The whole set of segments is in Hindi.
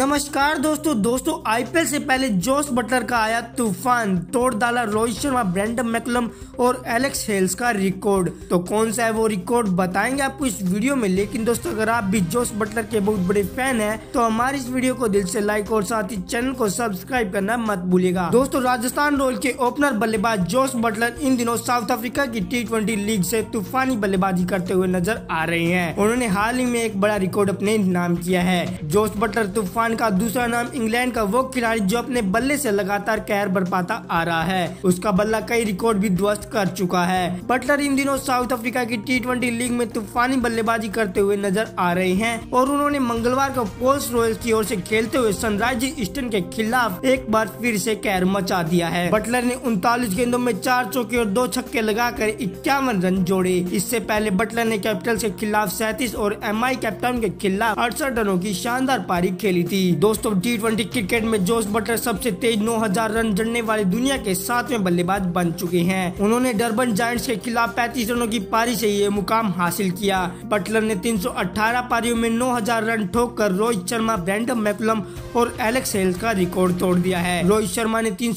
नमस्कार दोस्तों दोस्तों आईपीएल से पहले जोस बटलर का आया तूफान तोड़ डाला रोहित शर्मा ब्रैंडम मैकलम और एलेक्स हेल्स का रिकॉर्ड तो कौन सा है वो रिकॉर्ड बताएंगे आपको इस वीडियो में लेकिन दोस्तों अगर आप भी जोस बटलर के बहुत बड़े फैन हैं तो हमारी इस वीडियो को दिल से लाइक और साथ ही चैनल को सब्सक्राइब करना मत भूलेगा दोस्तों राजस्थान रॉयल के ओपनर बल्लेबाज जोस बटलर इन दिनों साउथ अफ्रीका की टी लीग ऐसी तूफानी बल्लेबाजी करते हुए नजर आ रहे हैं उन्होंने हाल ही में एक बड़ा रिकॉर्ड अपने नाम किया है जोस बटलर तूफान खान का दूसरा नाम इंग्लैंड का वो खिलाड़ी जो अपने बल्ले से लगातार कहर बरपाता आ रहा है उसका बल्ला कई रिकॉर्ड भी ध्वस्त कर चुका है बटलर इन दिनों साउथ अफ्रीका की टी ट्वेंटी लीग में तूफानी बल्लेबाजी करते हुए नजर आ रहे हैं और उन्होंने मंगलवार को पोल्स रॉयल की ओर ऐसी खेलते हुए सनराइजर ईस्टर्न के खिलाफ एक बार फिर ऐसी कैर मचा दिया है बटलर ने उनतालीस गेंदों में चार चौके और दो छक्के लगाकर इक्यावन रन जोड़े इससे पहले बटलर ने कैपिटल्स के खिलाफ सैंतीस और एम कैप्टन के खिलाफ अड़सठ रनों की शानदार पारी खेली थी थी दोस्तों टी ट्वेंटी क्रिकेट में जोश बटलर सबसे तेज 9000 रन जड़ने वाले दुनिया के सातवें बल्लेबाज बन चुके हैं उन्होंने डरबन जायंट्स के खिलाफ पैंतीस रनों की पारी से ये मुकाम हासिल किया बटलर ने 318 पारियों में 9000 रन ठोक कर रोहित शर्मा ब्रैंडम मैकुलम और एलेक्स हेल का रिकॉर्ड तोड़ दिया है रोहित शर्मा ने तीन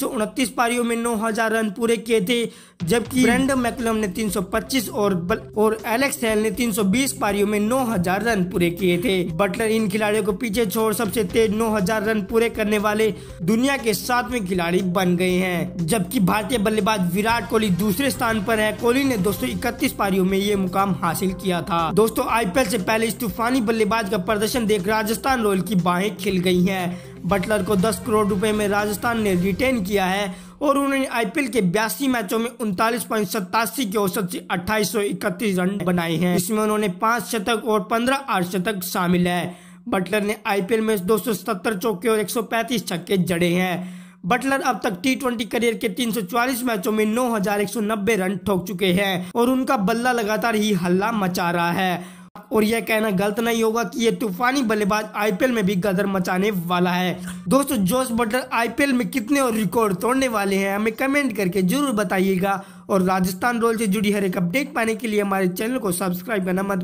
पारियों में नौ रन पूरे किए थे जबकि ब्रैंडम मैकुलम ने 325 और बल, और एलेक्स हेल ने 320 पारियों में 9000 रन पूरे किए थे बटलर इन खिलाड़ियों को पीछे छोड़ सबसे नौ 9000 रन पूरे करने वाले दुनिया के सातवें खिलाड़ी बन गए हैं जबकि भारतीय बल्लेबाज विराट कोहली दूसरे स्थान पर है कोहली ने 231 पारियों में ये मुकाम हासिल किया था दोस्तों आईपीएल से पहले इस तूफानी बल्लेबाज का प्रदर्शन देख राजस्थान रॉयल की बाहें खिल गई है बटलर को 10 करोड़ रुपए में राजस्थान ने रिटेन किया है और उन्होंने आईपीएल के बयासी मैचों में उनतालीस पॉइंट सतासी के औसत से अट्ठाईस रन बनाए हैं इसमें उन्होंने पांच शतक और पंद्रह आठ शतक शामिल है बटलर ने आईपीएल में 270 चौके और 135 छक्के जड़े हैं बटलर अब तक टी करियर के 344 मैचों में 9,190 रन ठोक चुके हैं और उनका बल्ला लगातार ही हल्ला मचा रहा है और यह कहना गलत नहीं होगा कि ये तूफानी बल्लेबाज आईपीएल में भी गदर मचाने वाला है दोस्तों जोस बटलर आईपीएल में कितने और रिकॉर्ड तोड़ने वाले हैं हमें कमेंट करके जरूर बताइएगा और राजस्थान रॉयल से जुड़ी हर एक अपडेट पाने के लिए हमारे चैनल को सब्सक्राइब करना मत